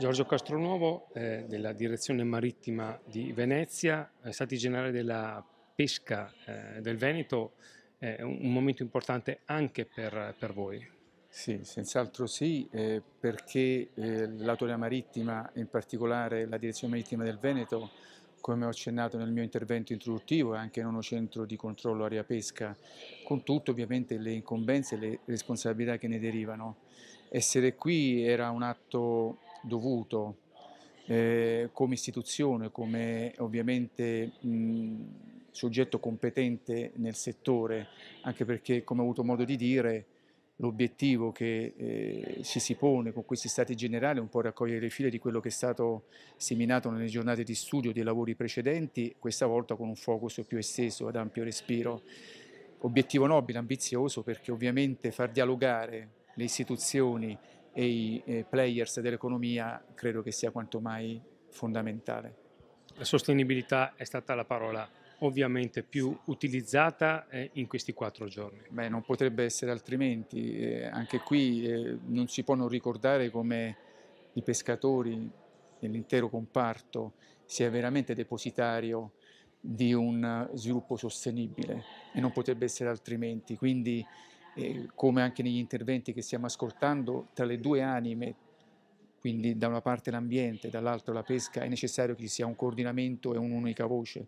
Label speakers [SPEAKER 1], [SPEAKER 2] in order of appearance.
[SPEAKER 1] Giorgio Castronuovo eh, della direzione marittima di Venezia, eh, Stati Generali della Pesca eh, del Veneto, eh, è un, un, momento importante anche per, per voi. Sì, senz'altro sì, eh, perché eh,
[SPEAKER 2] l'autorità marittima, in particolare la direzione marittima del Veneto, come ho accennato nel mio intervento introduttivo, è anche nono centro di controllo aria pesca, con tutto ovviamente le incombenze e le responsabilità che ne derivano. Essere qui era un atto dovuto eh, come istituzione, come ovviamente mh, soggetto competente nel settore, anche perché come ho avuto modo di dire l'obiettivo che eh, ci si pone con questi stati generali è un po' raccogliere le file di quello che è stato seminato nelle giornate di studio dei lavori precedenti, questa volta con un focus più esteso, ad ampio respiro. Obiettivo nobile, ambizioso, perché ovviamente far dialogare le istituzioni e i players
[SPEAKER 1] dell'economia credo che sia quanto mai fondamentale. La sostenibilità è stata la parola ovviamente più utilizzata eh, in questi quattro giorni. Beh, non potrebbe essere
[SPEAKER 2] altrimenti, eh, anche qui eh, non si può non ricordare come i pescatori e l'intero comparto sia veramente depositario di un sviluppo sostenibile e non potrebbe essere altrimenti. Quindi eh, come anche negli interventi che stiamo ascoltando, tra le due anime, quindi da una parte l'ambiente, dall'altra la pesca, è necessario che ci sia un coordinamento e un'unica voce.